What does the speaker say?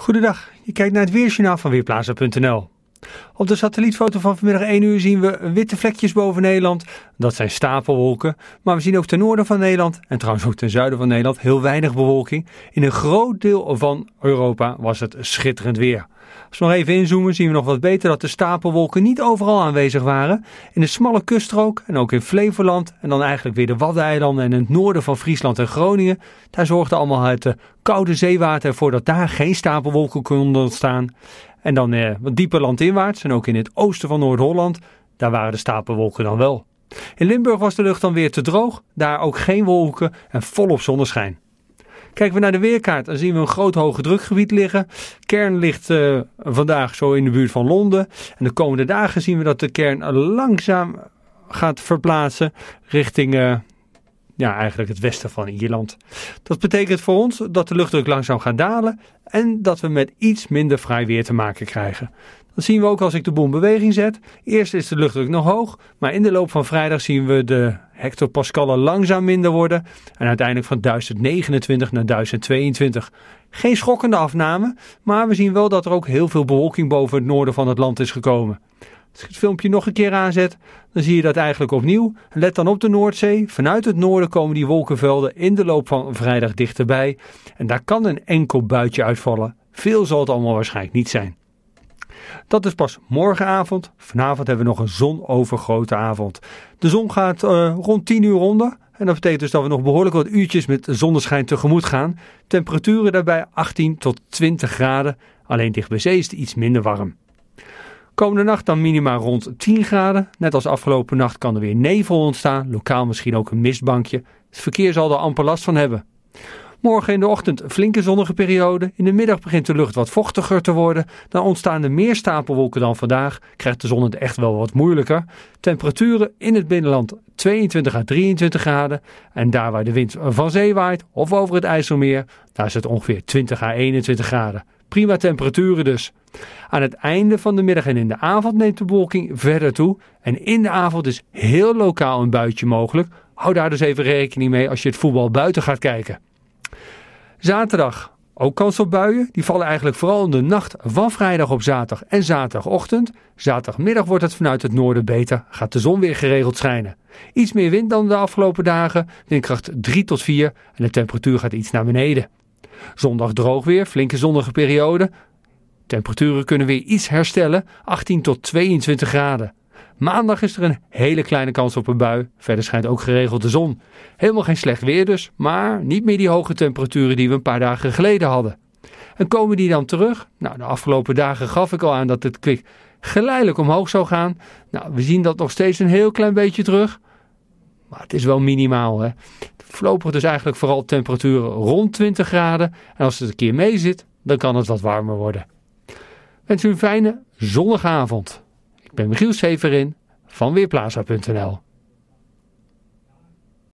Goedendag, je kijkt naar het Weersjournaal van Weerplaza.nl. Op de satellietfoto van vanmiddag 1 uur zien we witte vlekjes boven Nederland. Dat zijn stapelwolken. Maar we zien ook ten noorden van Nederland en trouwens ook ten zuiden van Nederland heel weinig bewolking. In een groot deel van Europa was het schitterend weer. Als we nog even inzoomen zien we nog wat beter dat de stapelwolken niet overal aanwezig waren. In de smalle kuststrook en ook in Flevoland en dan eigenlijk weer de Waddeneilanden en in het noorden van Friesland en Groningen. Daar zorgde allemaal het eh, koude zeewater voor dat daar geen stapelwolken konden ontstaan. En dan eh, wat dieper landinwaarts en ook in het oosten van Noord-Holland, daar waren de stapelwolken dan wel. In Limburg was de lucht dan weer te droog, daar ook geen wolken en volop zonneschijn. Kijken we naar de weerkaart, dan zien we een groot hoge drukgebied liggen. Kern ligt eh, vandaag zo in de buurt van Londen. En de komende dagen zien we dat de kern langzaam gaat verplaatsen richting eh, ja, eigenlijk het westen van Ierland. Dat betekent voor ons dat de luchtdruk langzaam gaat dalen en dat we met iets minder vrij weer te maken krijgen. Dat zien we ook als ik de boom beweging zet. Eerst is de luchtdruk nog hoog, maar in de loop van vrijdag zien we de hectopascalen langzaam minder worden en uiteindelijk van 1029 naar 1022. Geen schokkende afname, maar we zien wel dat er ook heel veel bewolking boven het noorden van het land is gekomen. Als ik het filmpje nog een keer aanzet, dan zie je dat eigenlijk opnieuw. Let dan op de Noordzee. Vanuit het noorden komen die wolkenvelden in de loop van vrijdag dichterbij. En daar kan een enkel buitje uitvallen. Veel zal het allemaal waarschijnlijk niet zijn. Dat is pas morgenavond. Vanavond hebben we nog een zonovergrote avond. De zon gaat eh, rond 10 uur onder. En dat betekent dus dat we nog behoorlijk wat uurtjes met zonneschijn tegemoet gaan. Temperaturen daarbij 18 tot 20 graden. Alleen dicht bij zee is het iets minder warm. Komende nacht dan minima rond 10 graden. Net als afgelopen nacht kan er weer nevel ontstaan. Lokaal misschien ook een mistbankje. Het verkeer zal er amper last van hebben. Morgen in de ochtend een flinke zonnige periode. In de middag begint de lucht wat vochtiger te worden. Dan ontstaan er meer stapelwolken dan vandaag. Krijgt de zon het echt wel wat moeilijker. Temperaturen in het binnenland 22 à 23 graden. En daar waar de wind van zee waait of over het IJsselmeer, daar is het ongeveer 20 à 21 graden. Prima temperaturen dus. Aan het einde van de middag en in de avond neemt de bewolking verder toe. En in de avond is heel lokaal een buitje mogelijk. Hou daar dus even rekening mee als je het voetbal buiten gaat kijken. Zaterdag ook kans op buien. Die vallen eigenlijk vooral in de nacht van vrijdag op zaterdag en zaterdagochtend. Zaterdagmiddag wordt het vanuit het noorden beter. Gaat de zon weer geregeld schijnen. Iets meer wind dan de afgelopen dagen. Windkracht 3 tot 4. En de temperatuur gaat iets naar beneden. Zondag droog weer, flinke zonnige periode. Temperaturen kunnen weer iets herstellen, 18 tot 22 graden. Maandag is er een hele kleine kans op een bui. Verder schijnt ook geregeld de zon. Helemaal geen slecht weer dus, maar niet meer die hoge temperaturen die we een paar dagen geleden hadden. En komen die dan terug? Nou, de afgelopen dagen gaf ik al aan dat het kwik geleidelijk omhoog zou gaan. Nou, we zien dat nog steeds een heel klein beetje terug. Maar het is wel minimaal. Hè? Voorlopig dus eigenlijk vooral temperaturen rond 20 graden. En als het een keer mee zit, dan kan het wat warmer worden. Wens u een fijne zonnige avond. Ik ben Michiel Severin van Weerplaza.nl